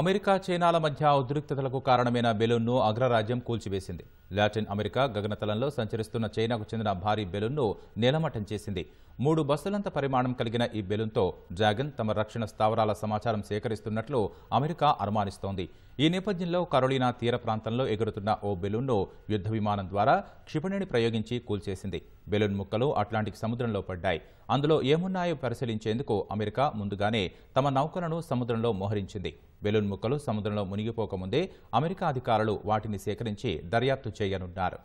America చైనాల మధ్య ఉద్రిక్తతలకు కారణమైన బెలూన్ను అగ్రరాజ్యం కూల్చివేసింది లాటిన్ అమెరికా గగనతలంలో సంచరిస్తున్న చైనాకు చెందిన భారీ బెలూన్ను నేలమట్టం చేసింది మూడు బస్సులంత పరిమాణం కలిగిన ఈ బెలూన్తో డ్రాగన్ తమ రక్షణ స్థావరాల సమాచారం సేకరిస్తున్నట్లు అమెరికా అనుమానిస్తోంది ఈ నేపథ్యంలో కరోలినా తీర ప్రాంతంలో ఎగురుతున్న ఓ బెలూన్ను యుద్ధ విమానం ద్వారా క్షిపణిని ప్రయోగించి కూల్చేసింది బెలూన్ ముక్కలు అట్లాంటిక్ సముద్రంలో పడ్డాయి అందులో ఏమున్నాయో పరిశీలించేందుకు అమెరికా ముందుగానే తమ నౌకలను సముద్రంలో మోహరించింది బెలూన్ ముక్కలు సముద్రంలో మునిగిపోకముందే అమెరికా అధికారులు వాటిని సేకరించి దర్యాప్తు చేయనున్నారు